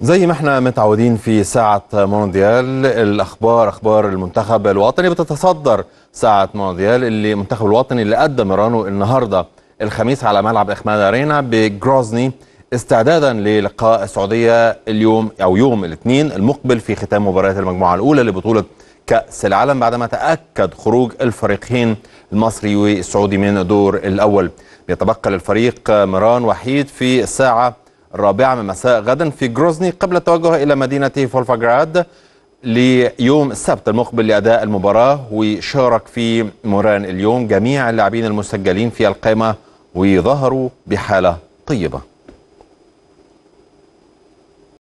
زي ما احنا متعودين في ساعة مونديال الأخبار أخبار المنتخب الوطني بتتصدر ساعة مونديال اللي المنتخب الوطني اللي قدم إيرانه النهاردة الخميس على ملعب إخماد أرينا بجروزني استعدادا للقاء السعودية اليوم أو يوم الاثنين المقبل في ختام مباريات المجموعة الأولى لبطولة كأس العالم بعدما تأكد خروج الفريقين المصري والسعودي من الدور الأول بيتبقى للفريق ميران وحيد في الساعة الرابعة من مساء غدا في جروزني قبل التوجه إلى مدينة فولفاغراد ليوم السبت المقبل لأداء المباراة وشارك في موران اليوم جميع اللاعبين المسجلين في القائمة وظهروا بحالة طيبة